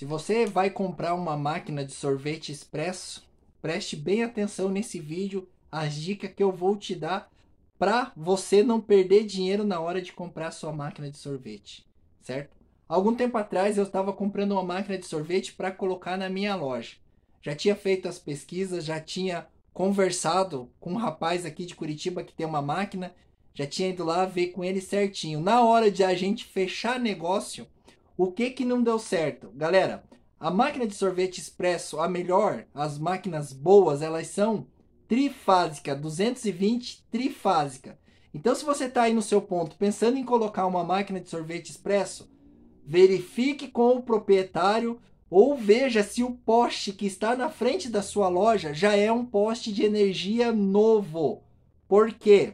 Se você vai comprar uma máquina de sorvete expresso, preste bem atenção nesse vídeo, as dicas que eu vou te dar para você não perder dinheiro na hora de comprar sua máquina de sorvete, certo? Algum tempo atrás eu estava comprando uma máquina de sorvete para colocar na minha loja. Já tinha feito as pesquisas, já tinha conversado com um rapaz aqui de Curitiba que tem uma máquina, já tinha ido lá ver com ele certinho. Na hora de a gente fechar negócio, o que que não deu certo? Galera, a máquina de sorvete expresso, a melhor, as máquinas boas, elas são trifásica, 220 trifásica. Então, se você está aí no seu ponto pensando em colocar uma máquina de sorvete expresso, verifique com o proprietário ou veja se o poste que está na frente da sua loja já é um poste de energia novo. Por quê?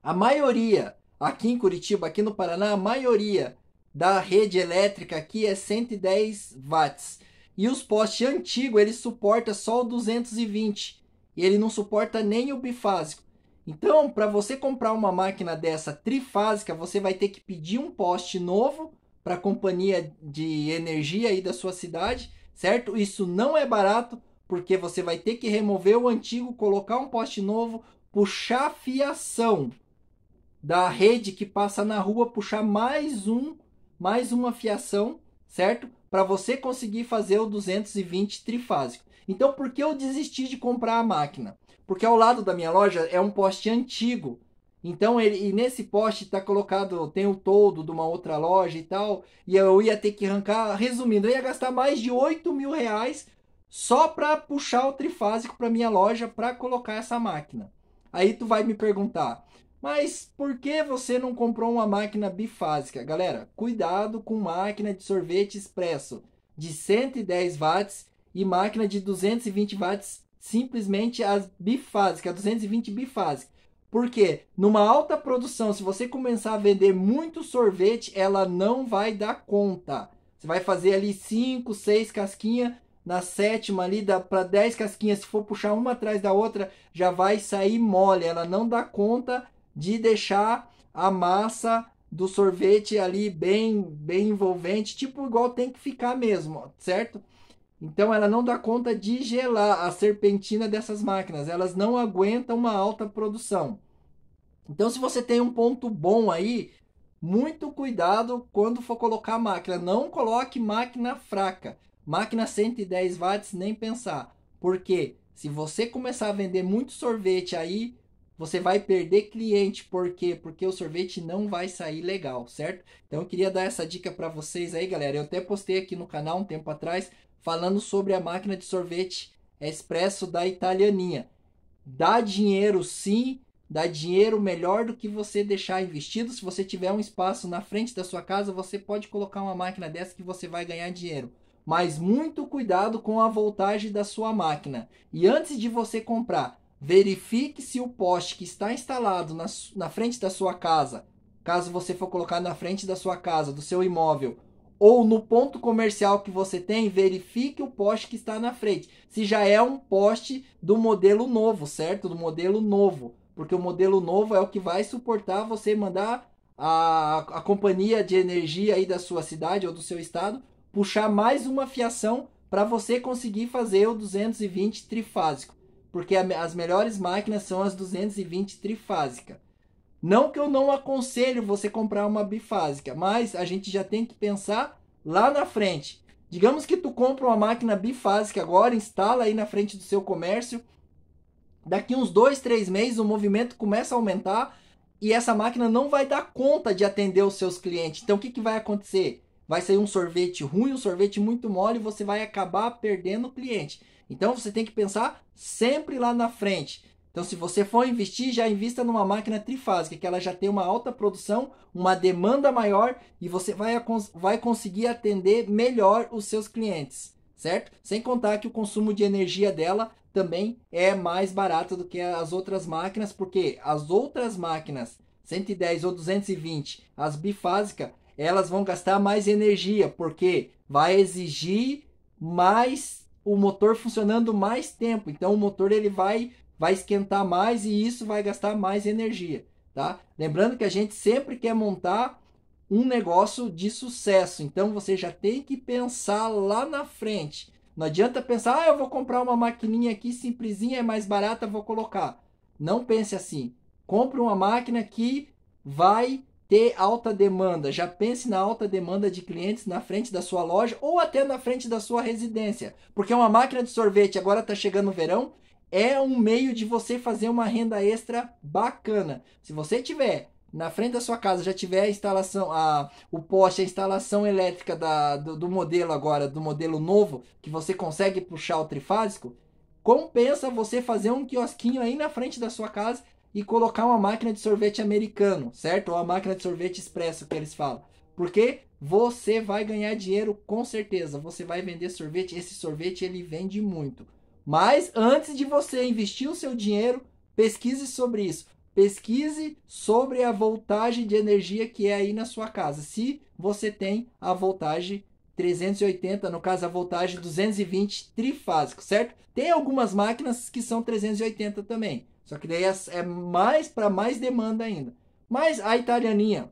A maioria, aqui em Curitiba, aqui no Paraná, a maioria da rede elétrica aqui é 110 watts. E os postes antigos, ele suporta só o 220. E ele não suporta nem o bifásico. Então, para você comprar uma máquina dessa trifásica, você vai ter que pedir um poste novo para a companhia de energia aí da sua cidade, certo? Isso não é barato, porque você vai ter que remover o antigo, colocar um poste novo, puxar a fiação da rede que passa na rua, puxar mais um mais uma fiação, certo? Para você conseguir fazer o 220 trifásico. Então, por que eu desisti de comprar a máquina? Porque ao lado da minha loja é um poste antigo. Então, ele, e nesse poste está colocado, tem o todo de uma outra loja e tal. E eu ia ter que arrancar, resumindo, eu ia gastar mais de 8 mil reais só para puxar o trifásico para minha loja para colocar essa máquina. Aí tu vai me perguntar, mas por que você não comprou uma máquina bifásica? Galera, cuidado com máquina de sorvete expresso de 110 watts e máquina de 220 watts, simplesmente as bifásicas, 220 bifásicas. Porque numa alta produção, se você começar a vender muito sorvete, ela não vai dar conta. Você vai fazer ali 5, 6 casquinhas, na sétima ali dá para 10 casquinhas, se for puxar uma atrás da outra, já vai sair mole, ela não dá conta de deixar a massa do sorvete ali bem, bem envolvente, tipo igual tem que ficar mesmo, certo? Então ela não dá conta de gelar a serpentina dessas máquinas, elas não aguentam uma alta produção. Então se você tem um ponto bom aí, muito cuidado quando for colocar a máquina. Não coloque máquina fraca. Máquina 110 watts, nem pensar. Porque se você começar a vender muito sorvete aí, você vai perder cliente. Por quê? Porque o sorvete não vai sair legal, certo? Então eu queria dar essa dica para vocês aí, galera. Eu até postei aqui no canal um tempo atrás falando sobre a máquina de sorvete expresso da Italianinha. Dá dinheiro sim, dá dinheiro melhor do que você deixar investido. Se você tiver um espaço na frente da sua casa, você pode colocar uma máquina dessa que você vai ganhar dinheiro. Mas muito cuidado com a voltagem da sua máquina. E antes de você comprar, verifique se o poste que está instalado na, na frente da sua casa, caso você for colocar na frente da sua casa, do seu imóvel, ou no ponto comercial que você tem, verifique o poste que está na frente. Se já é um poste do modelo novo, certo? Do modelo novo. Porque o modelo novo é o que vai suportar você mandar a, a companhia de energia aí da sua cidade ou do seu estado puxar mais uma fiação para você conseguir fazer o 220 trifásico porque as melhores máquinas são as 220 trifásica. Não que eu não aconselho você comprar uma bifásica, mas a gente já tem que pensar lá na frente. Digamos que tu compra uma máquina bifásica agora, instala aí na frente do seu comércio. Daqui uns dois, três meses o movimento começa a aumentar e essa máquina não vai dar conta de atender os seus clientes. Então o que, que vai acontecer? Vai sair um sorvete ruim, um sorvete muito mole e você vai acabar perdendo o cliente. Então você tem que pensar sempre lá na frente. Então, se você for investir, já invista numa máquina trifásica, que ela já tem uma alta produção, uma demanda maior e você vai, vai conseguir atender melhor os seus clientes, certo? Sem contar que o consumo de energia dela também é mais barato do que as outras máquinas, porque as outras máquinas, 110 ou 220, as bifásicas, elas vão gastar mais energia, porque vai exigir mais o motor funcionando mais tempo. Então o motor ele vai vai esquentar mais e isso vai gastar mais energia, tá? Lembrando que a gente sempre quer montar um negócio de sucesso. Então você já tem que pensar lá na frente. Não adianta pensar, ah, eu vou comprar uma maquininha aqui simplesinha, é mais barata, vou colocar. Não pense assim. Compre uma máquina que vai ter alta demanda, já pense na alta demanda de clientes na frente da sua loja ou até na frente da sua residência. Porque uma máquina de sorvete agora está chegando o verão, é um meio de você fazer uma renda extra bacana. Se você tiver na frente da sua casa já tiver a instalação, a, o poste, a instalação elétrica da, do, do modelo agora, do modelo novo, que você consegue puxar o trifásico, compensa você fazer um quiosquinho aí na frente da sua casa e colocar uma máquina de sorvete americano, certo? Ou a máquina de sorvete expresso que eles falam. Porque você vai ganhar dinheiro com certeza. Você vai vender sorvete. Esse sorvete ele vende muito. Mas antes de você investir o seu dinheiro, pesquise sobre isso. Pesquise sobre a voltagem de energia que é aí na sua casa. Se você tem a voltagem 380, no caso a voltagem 220 trifásico, certo? Tem algumas máquinas que são 380 também. Só que daí é, é mais para mais demanda ainda. Mas a italianinha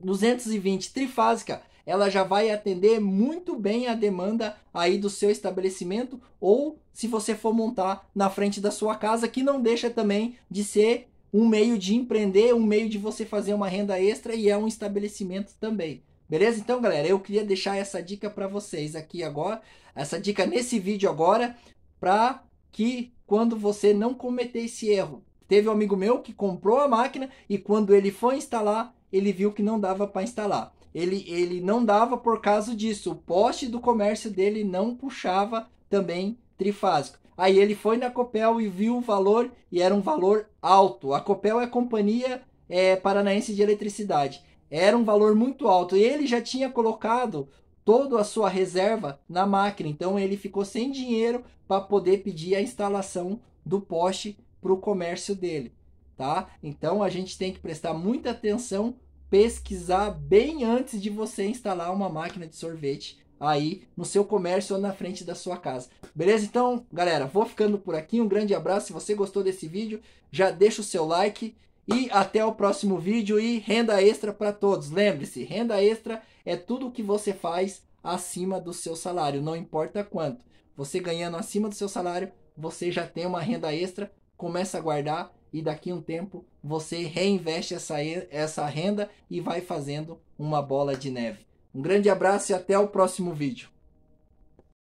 220 trifásica, ela já vai atender muito bem a demanda aí do seu estabelecimento ou se você for montar na frente da sua casa, que não deixa também de ser um meio de empreender, um meio de você fazer uma renda extra e é um estabelecimento também. Beleza? Então, galera, eu queria deixar essa dica para vocês aqui agora, essa dica nesse vídeo agora, para que quando você não cometer esse erro. Teve um amigo meu que comprou a máquina e quando ele foi instalar, ele viu que não dava para instalar. Ele, ele não dava por causa disso. O poste do comércio dele não puxava também trifásico. Aí ele foi na Copel e viu o valor e era um valor alto. A Copel é a companhia é, paranaense de eletricidade. Era um valor muito alto. E ele já tinha colocado toda a sua reserva na máquina. Então ele ficou sem dinheiro para poder pedir a instalação do poste para o comércio dele, tá? Então a gente tem que prestar muita atenção, pesquisar bem antes de você instalar uma máquina de sorvete aí no seu comércio ou na frente da sua casa. Beleza? Então, galera, vou ficando por aqui. Um grande abraço. Se você gostou desse vídeo, já deixa o seu like e até o próximo vídeo e renda extra para todos. Lembre-se, renda extra é tudo o que você faz acima do seu salário, não importa quanto. Você ganhando acima do seu salário, você já tem uma renda extra, começa a guardar e daqui a um tempo você reinveste essa, essa renda e vai fazendo uma bola de neve. Um grande abraço e até o próximo vídeo.